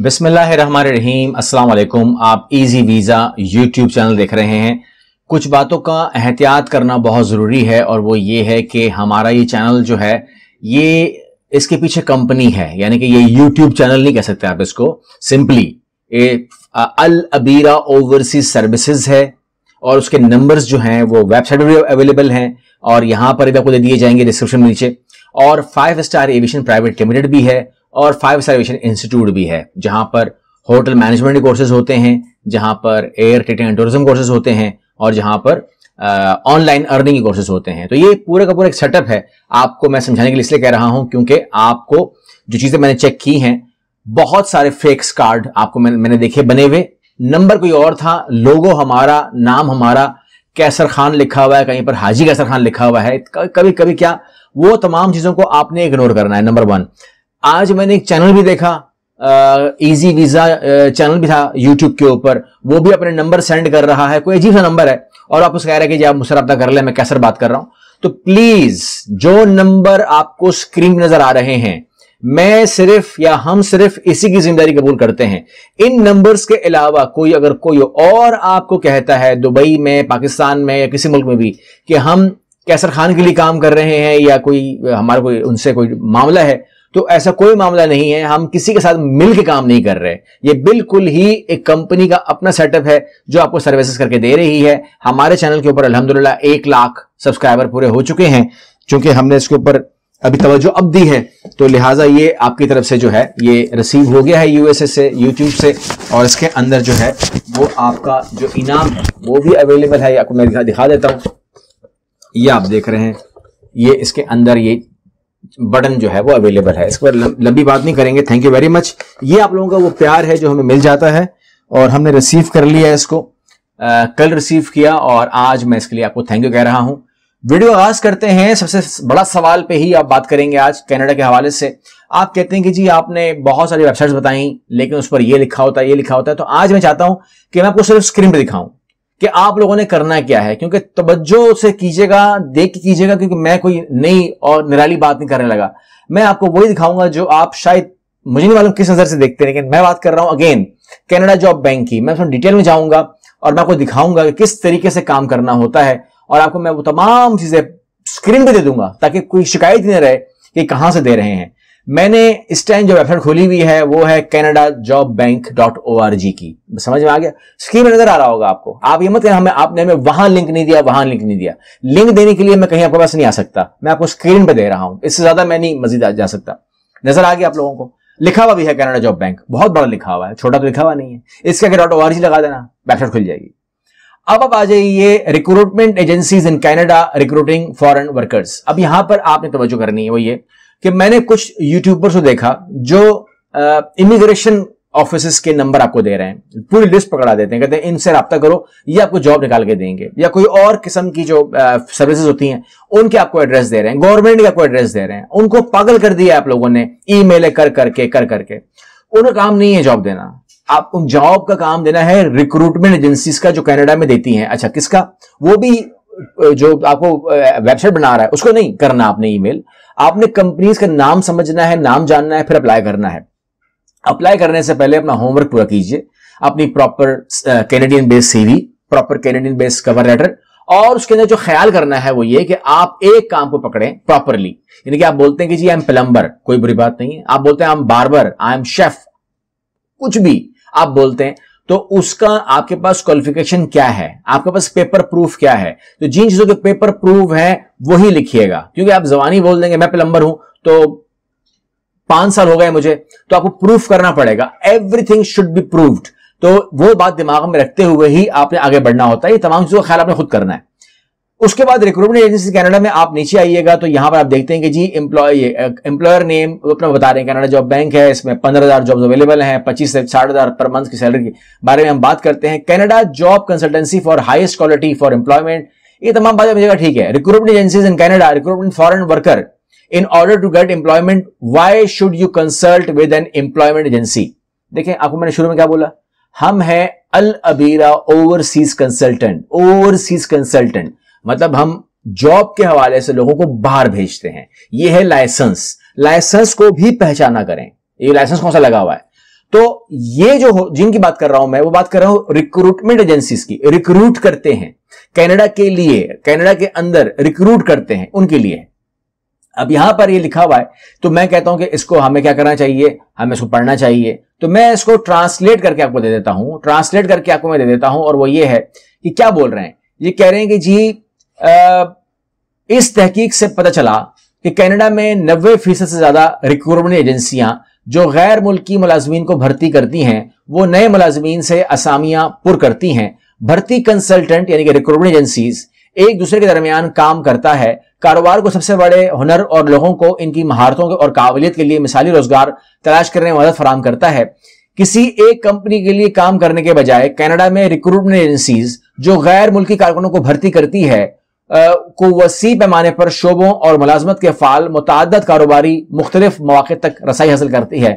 बिसमीम वालेकुम आप इजी वीज़ा यूट्यूब चैनल देख रहे हैं कुछ बातों का एहतियात करना बहुत ज़रूरी है और वो ये है कि हमारा ये चैनल जो है ये इसके पीछे कंपनी है यानी कि ये यूट्यूब चैनल नहीं कह सकते आप इसको सिंपली ये अल अबीरा ओवरसीज सर्विसेज है और उसके नंबर्स जो हैं वो वेबसाइट पर भी अवेलेबल हैं और यहाँ पर भी आपको दे दिए जाएंगे डिस्क्रिप्शन में नीचे और five star aviation private limited भी है और फाइव सर्वेशन इंस्टीट्यूट भी है जहां पर होटल मैनेजमेंट कोर्सेज होते हैं जहां पर air ticketing and tourism courses होते हैं और जहां पर ऑनलाइन अर्निंग के कोर्सेज होते हैं तो ये पूरे का पूरा एक सेटअप है आपको मैं समझाने के लिए इसलिए कह रहा हूं क्योंकि आपको जो चीजें मैंने चेक की हैं बहुत सारे फेक्स कार्ड आपको मैं, मैंने देखे बने हुए नंबर कोई और था लोगो हमारा नाम हमारा कैसर खान लिखा हुआ है कहीं पर हाजी कैसर खान लिखा हुआ है कभी कभी क्या वो तमाम चीजों को आपने इग्नोर करना है नंबर वन आज मैंने एक चैनल भी देखा इजी वीजा चैनल भी था यूट्यूब के ऊपर वो भी अपने नंबर सेंड कर रहा है कोई अजीब सा नंबर है और आप उसको कह रहे हैं कि आप मुझसे रब्ता कर ले मैं कैसर बात कर रहा हूं तो प्लीज जो नंबर आपको स्क्रीन नजर आ रहे हैं मैं सिर्फ या हम सिर्फ इसी की जिम्मेदारी कबूल करते हैं इन नंबर्स के अलावा कोई अगर कोई और आपको कहता है दुबई में पाकिस्तान में या किसी मुल्क में भी कि हम कैसर खान के लिए काम कर रहे हैं या कोई हमारा कोई उनसे कोई मामला है तो ऐसा कोई मामला नहीं है हम किसी के साथ मिलकर काम नहीं कर रहे ये बिल्कुल ही एक कंपनी का अपना सेटअप है जो आपको सर्विसेज करके दे रही है हमारे चैनल के ऊपर अलहमदुल्ला एक लाख सब्सक्राइबर पूरे हो चुके हैं चूंकि हमने इसके ऊपर अभी तवज्जो अब दी है तो लिहाजा ये आपकी तरफ से जो है ये रिसीव हो गया है यूएसए से यूट्यूब से और इसके अंदर जो है वो आपका जो इनाम है वो भी अवेलेबल है आपको मैं दिखा देता हूं ये आप देख रहे हैं ये इसके अंदर ये बटन जो है वो अवेलेबल है इस पर लंबी बात नहीं करेंगे थैंक यू वेरी मच ये आप लोगों का वो प्यार है जो हमें मिल जाता है और हमने रिसीव कर लिया है इसको आ, कल रिसीव किया और आज मैं इसके लिए आपको थैंक यू कह रहा हूं वीडियो आगाज करते हैं सबसे बड़ा सवाल पे ही आप बात करेंगे आज कनाडा के हवाले से आप कहते हैं कि जी आपने बहुत सारी वेबसाइट्स बताई लेकिन उस पर ये लिखा होता है ये लिखा होता है तो आज मैं चाहता हूं कि मैं आपको सिर्फ स्क्रीन पर दिखाऊं कि आप लोगों ने करना क्या है क्योंकि तवज्जो से कीजिएगा देख के कीजिएगा क्योंकि मैं कोई नई और निराली बात नहीं करने लगा मैं आपको वही दिखाऊंगा जो आप शायद मुझे नहीं मालूम किस नजर से देखते हैं लेकिन मैं बात कर रहा हूं अगेन कैनेडा जॉब बैंक की मैं उसमें डिटेल में जाऊंगा और मैं आपको दिखाऊंगा कि किस तरीके से काम करना होता है और आपको मैं वो तमाम चीजें स्क्रीन पर दे दूंगा ताकि कोई शिकायत नहीं रहे कि कहां से दे रहे हैं मैंने इस टाइम जो वेबसाइट खोली हुई है वो है Canada job bank dot O R G की समझ में आ गया स्क्रीन में नजर आ रहा होगा आपको आप ये मत हमें आपने हमें वहां लिंक नहीं दिया वहां लिंक नहीं दिया लिंक देने के लिए मैं कहीं आपके पास नहीं आ सकता मैं आपको स्क्रीन पर दे रहा हूं इससे ज्यादा मैं नहीं मजीद जा सकता नजर आ गया आप लोगों को लिखा हुआ भी है कैनेडा जॉब बैंक बहुत बड़ा लिखा हुआ है छोटा तो लिखा हुआ नहीं है इसके अगर डॉट ओ आर जी लगा देना वेबसाइट खुल जाएगी अब आप आ जाइए recruitment agencies in Canada recruiting foreign workers अब यहां पर आपने तवज्जो करनी है वो ये कि मैंने कुछ यूट्यूबर्स को देखा जो इमिग्रेशन ऑफिस के नंबर आपको दे रहे हैं पूरी लिस्ट पकड़ा देते हैं कहते हैं इनसे रब्ता करो ये आपको जॉब निकाल के देंगे या कोई और किस्म की जो सर्विसेज होती हैं उनके आपको एड्रेस दे रहे हैं गवर्नमेंट के आपको एड्रेस दे रहे हैं उनको पागल कर दिया आप लोगों ने ई मेल कर करके कर करके उनका काम नहीं है जॉब देना आप उन जॉब का काम देना है रिक्रूटमेंट एजेंसीज का जो कैनेडा में देती हैं अच्छा किसका वो भी जो आपको वेबसाइट बना रहा है उसको नहीं करना आपने ईमेल आपने कंपनीज का नाम समझना है नाम जानना है फिर अप्लाई करना है अप्लाई करने से पहले अपना होमवर्क पूरा कीजिए अपनी proper Canadian based CV proper Canadian based cover letter और उसके अंदर जो ख्याल करना है वो ये कि आप एक काम को पकड़े प्रॉपरली यानी कि आप बोलते हैं कि जी आई एम प्लम्बर कोई बुरी बात नहीं है आप बोलते हैं I am barber I am chef कुछ भी आप बोलते हैं तो उसका आपके पास क्वालिफिकेशन क्या है आपके पास पेपर प्रूफ क्या है तो जिन चीजों के पेपर प्रूफ है वही लिखिएगा क्योंकि आप जवानी बोल देंगे मैं प्लम्बर हूं तो पांच साल हो गए मुझे तो आपको प्रूफ करना पड़ेगा एवरीथिंग शुड बी प्रूव्ड तो वो बात दिमाग में रखते हुए ही आपने आगे बढ़ना होता है ये तमाम चीजों का ख्याल आपने खुद करना है उसके बाद रिक्रूटमेंट एजेंसी कनाडा में आप नीचे आइएगा तो यहां पर आप देखते हैं कि जी एम्प्लॉय एम्प्लॉयर नेम अपना बता रहे हैं कनाडा जॉब बैंक है इसमें पंद्रह हजार जॉब अवेलेबल हैं पच्चीस से साठ हजार पर मंथ की सैलरी के बारे में हम बात करते हैं Canada job consultancy for highest quality for employment ये तमाम बातें मिलेगा ठीक है recruitment agencies in Canada recruitment foreign worker in order to get employment why should you consult with an employment agency देखें आपको मैंने शुरू में क्या बोला हम हैं Al Abeera overseas consultant overseas consultant मतलब हम जॉब के हवाले से लोगों को बाहर भेजते हैं ये है लाइसेंस लाइसेंस को भी पहचाना करें ये लाइसेंस कौन सा लगा हुआ है तो ये जो जिनकी बात कर रहा हूं मैं वो बात कर रहा हूं रिक्रूटमेंट एजेंसीज की रिक्रूट करते हैं कनाडा के लिए कनाडा के अंदर रिक्रूट करते हैं उनके लिए अब यहां पर ये लिखा हुआ है तो मैं कहता हूं कि इसको हमें क्या करना चाहिए हमें इसको पढ़ना चाहिए तो मैं इसको ट्रांसलेट करके आपको दे देता हूं ट्रांसलेट करके आपको मैं दे देता हूं और वो ये है कि क्या बोल रहे हैं ये कह रहे हैं कि जी इस तहकीक से पता चला कि कनाडा में नब्बे फीसद से ज्यादा रिक्रूटमेंट एजेंसियां जो गैर मुल्की मुलाजमीन को भर्ती करती हैं वो नए मुलाजमीन से असामियां पुर करती हैं भर्ती कंसल्टेंट यानी कि रिक्रूटमेंट एजेंसीज एक दूसरे के दरमियान काम करता है कारोबार को सबसे बड़े हुनर और लोगों को इनकी महारतों और काबिलियत के लिए मिसाली रोजगार तलाश करने में मदद फराम करता है किसी एक कंपनी के लिए काम करने के बजाय कनाडा में रिक्रूटमेंट एजेंसीज जो गैर मुल्की कारकुनों को भर्ती करती है को वसी पैमाने पर शोबों और मुलाजमत के फाल मुतद कारोबारी मुख्तलिफ मौाक़ तक रसाई हासिल करती है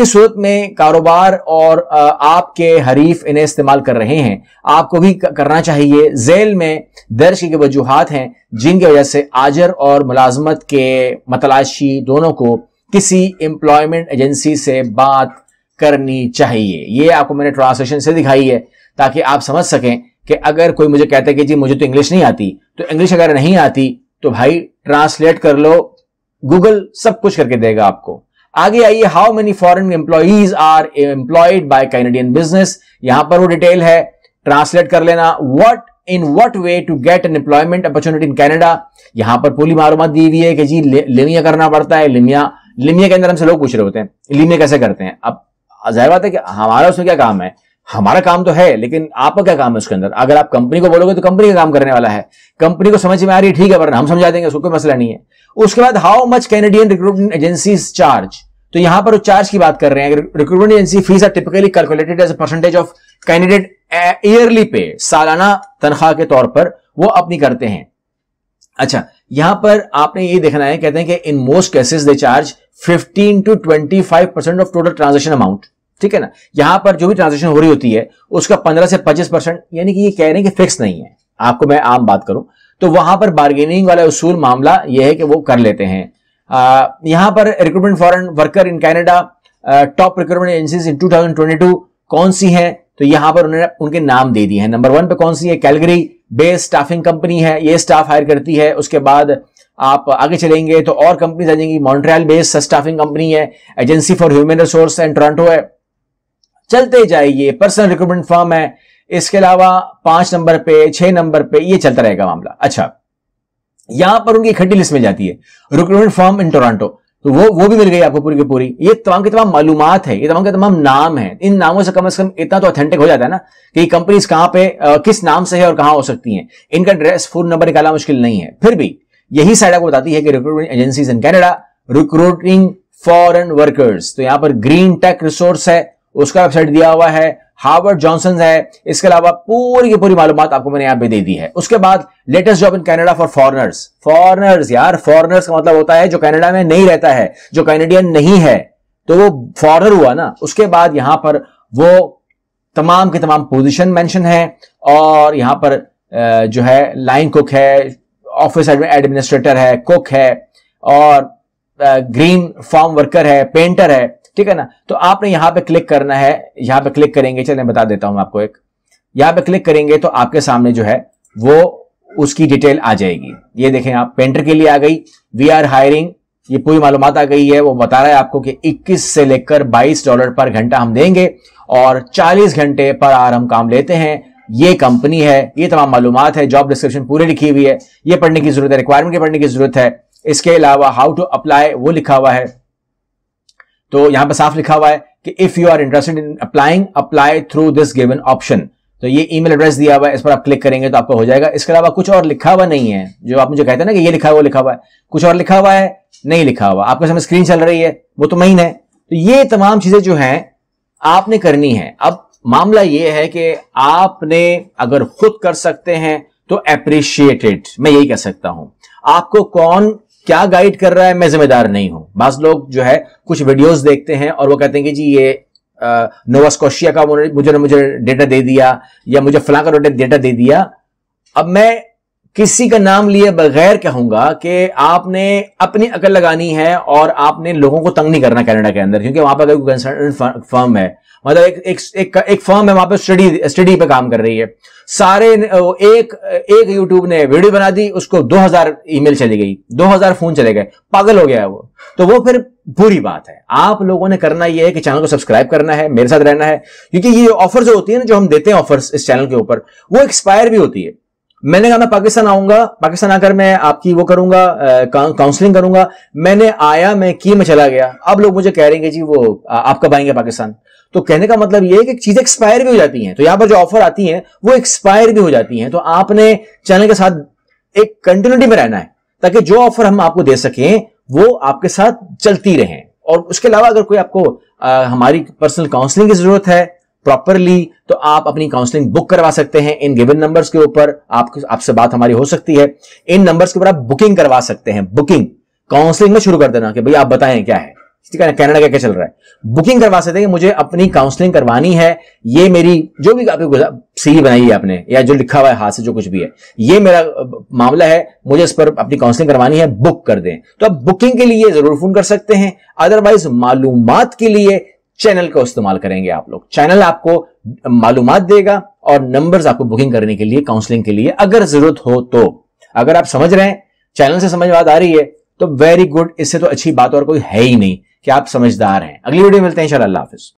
इस सूरत में कारोबार और आपके हरीफ इन्हें इस्तेमाल कर रहे हैं आपको भी करना चाहिए जेल में दर्ज की वजूहत हैं जिनकी वजह से आजर और मुलाजमत के मतलाशी दोनों को किसी एम्प्लॉयमेंट एजेंसी से बात करनी चाहिए ये आपको मैंने ट्रांसलेशन से दिखाई है ताकि आप समझ सकें कि अगर कोई मुझे कहता है कि जी मुझे तो इंग्लिश नहीं आती तो इंग्लिश अगर नहीं आती तो भाई ट्रांसलेट कर लो गूगल सब कुछ करके देगा आपको आगे आइए how many foreign employees are employed by Canadian business यहां पर वो डिटेल है ट्रांसलेट कर लेना what in what way to get an employment opportunity in Canada यहां पर पूरी मालूम दी हुई है कि जी लिमिया करना पड़ता है लिमिया लिमिया के अंदर हमसे लोग पूछ रहे होते हैं लिमिया कैसे करते हैं अब जाहिर बात है कि हमारा उसमें क्या काम है हमारा काम तो है लेकिन आपका क्या काम है उसके अंदर अगर आप कंपनी को बोलोगे तो कंपनी का काम करने वाला है कंपनी को समझ में आ रही है ठीक है वरना हम समझा देंगे उसको कोई मसला नहीं है उसके बाद how much Canadian recruitment agency charge तो यहां पर चार्ज की बात कर रहे हैं recruitment agency fees are typically calculated as percentage of candidate yearly pay सालाना तनख्वाह के तौर पर वो अपनी करते हैं अच्छा यहां पर आपने ये देखना है कहते हैं कि in most cases they charge 15 to 25 percent of total transaction amount ठीक है ना यहां पर जो भी ट्रांजेक्शन हो रही होती है उसका पंद्रह से पच्चीस परसेंट यानी कि ये कह रहे हैं कि फिक्स नहीं है आपको मैं आम बात करूं तो वहां पर बार्गेनिंग वाला उसूल मामला यह है कि वो कर लेते हैं आ, यहां पर recruitment foreign worker in Canada top recruitment agency in two कौन सी है तो यहां पर उन्होंने उनके नाम दे दिए हैं नंबर वन पे कौन सी है कैलगरी बेस्ड स्टाफिंग कंपनी है ये स्टाफ हायर करती है उसके बाद आप आगे चलेंगे तो और कंपनीज आ जाएंगी मॉन्ट्रियल बेस्ड स्टाफिंग कंपनी है agency for human resource and Toronto है चलते जाइए पर्सनल रिक्रूटमेंट फॉर्म है इसके अलावा पांच नंबर पे छह नंबर पे ये चलता रहेगा मामला अच्छा यहां पर उनकी इकट्ठी लिस्ट मिल जाती है रिक्रूटमेंट फॉर्म इन टोरंटो तो वो वो भी मिल गई आपको पूरी की पूरी ये तमाम की तमाम मालूम है ये तमाम के तमाम नाम है इन नामों से कम से कम इतना तो ऑथेंटिक हो जाता है ना कि कंपनीज कहां पे आ, किस नाम से है और कहां हो सकती हैं इनका ड्रेस फोन नंबर निकालना मुश्किल नहीं है फिर भी यही साइड आपको बताती है कि recruitment agencies in Canada recruiting foreign workers तो यहां पर ग्रीन टेक रिसोर्स है उसका वेबसाइट दिया हुआ है हार्वर्ड जॉनसन है इसके अलावा पूरी की पूरी मालूम आपको मैंने यहां पे दे दी है उसके बाद latest job in Canada for foreigners foreigners यार फॉरनर्स का मतलब होता है जो कैनेडा में नहीं रहता है जो कैनेडियन नहीं है तो वो फॉरनर हुआ ना उसके बाद यहां पर वो तमाम के तमाम पोजिशन मैंशन है और यहां पर जो है लाइन कुक है ऑफिस एडमिनिस्ट्रेटर है कुक है और ग्रीन फार्म वर्कर है पेंटर है ठीक है ना तो आपने यहां पे क्लिक करना है यहां पे क्लिक करेंगे चलिए बता देता हूं आपको एक यहां पे क्लिक करेंगे तो आपके सामने जो है वो उसकी डिटेल आ जाएगी ये देखें आप पेंटर के लिए आ गई वी आर हायरिंग ये पूरी मालूम आ गई है वो बता रहा है आपको कि 21 से लेकर 22 डॉलर पर घंटा हम देंगे और 40 घंटे पर आर हम काम लेते हैं ये कंपनी है ये तमाम मालूम है जॉब डिस्क्रिप्शन पूरी लिखी हुई है ये पढ़ने की जरूरत है रिक्वायरमेंट की पढ़ने की जरूरत है इसके अलावा हाउ टू अप्लाई वो लिखा हुआ है तो यहां पर साफ लिखा हुआ है कि if you are interested in applying apply through this given option तो ये ईमेल एड्रेस दिया हुआ है इस पर आप क्लिक करेंगे तो आपको हो जाएगा इसके अलावा कुछ और लिखा हुआ नहीं है जो आप मुझे कहते हैं ना कि ये लिखा हुआ लिखा हुआ है कुछ और लिखा हुआ है नहीं लिखा हुआ आपके सामने स्क्रीन चल रही है वो तो महीन है तो ये तमाम चीजें जो हैं आपने करनी है अब मामला ये है कि आपने अगर खुद कर सकते हैं तो अप्रिशिएटेड मैं यही कह सकता हूं आपको कौन क्या गाइड कर रहा है मैं जिम्मेदार नहीं हूं बस लोग जो है कुछ वीडियोस देखते हैं और वो कहते हैं कि जी ये नोवास्कोशिया का मुझे मुझे डेटा दे दिया या मुझे फला का डेटा दे दिया अब मैं किसी का नाम लिए बगैर कहूंगा कि आपने अपनी अकल लगानी है और आपने लोगों को तंग नहीं करना कनाडा के अंदर क्योंकि वहां पर अगर कोई कंसल्टेंट फर्म है मतलब एक एक एक, एक फर्म है वहां पे स्टडी स्टडी पे काम कर रही है सारे एक एक यूट्यूब ने वीडियो बना दी उसको 2000 ईमेल चली गई 2000 फोन चले गए पागल हो गया है वो तो वो फिर बुरी बात है आप लोगों ने करना यह है कि चैनल को सब्सक्राइब करना है मेरे साथ रहना है क्योंकि ये ऑफर जो होती है ना जो हम देते हैं ऑफर्स इस चैनल के ऊपर वो एक्सपायर भी होती है मैंने कहा मैं पाकिस्तान आऊंगा पाकिस्तान आकर मैं आपकी वो करूंगा काउंसलिंग करूंगा मैंने आया मैं की मैं चला गया अब लोग मुझे कह रहे हैं जी वो आप कब आएंगे पाकिस्तान तो कहने का मतलब यह है कि चीजें एक्सपायर भी हो जाती हैं तो यहां पर जो ऑफर आती हैं वो एक्सपायर भी हो जाती हैं तो आपने चैनल के साथ एक कंटिन्यूटी में रहना है ताकि जो ऑफर हम आपको दे सकें वो आपके साथ चलती रहे और उसके अलावा अगर कोई आपको आ, हमारी पर्सनल काउंसलिंग की जरूरत है प्रॉपरली तो आप अपनी काउंसलिंग बुक करवा सकते हैं इन गिवन नंबर्स के ऊपर आप आपसे बात हमारी हो सकती है इन नंबर्स के ऊपर आप बुकिंग करवा सकते हैं बुकिंग काउंसलिंग में शुरू कर देना कि भाई आप बताएं क्या है किसी कैनेडा क्या क्या चल रहा है बुकिंग करवा सकते हैं कि मुझे अपनी काउंसलिंग करवानी है ये मेरी जो भी आपकी सीरी बनाई है आपने या जो लिखा हुआ है हाथ से जो कुछ भी है ये मेरा मामला है मुझे इस पर अपनी काउंसलिंग करवानी है बुक कर दें तो आप बुकिंग के लिए जरूर फोन कर सकते हैं अदरवाइज मालूम के लिए चैनल का इस्तेमाल करेंगे आप लोग चैनल आपको मालूम देगा और नंबर्स आपको बुकिंग करने के लिए काउंसलिंग के लिए अगर जरूरत हो तो अगर आप समझ रहे हैं चैनल से समझ बात आ रही है तो वेरी गुड इससे तो अच्छी बात और कोई है ही नहीं कि आप समझदार हैं अगली वीडियो मिलते हैं इंशाल्लाह हाफिज़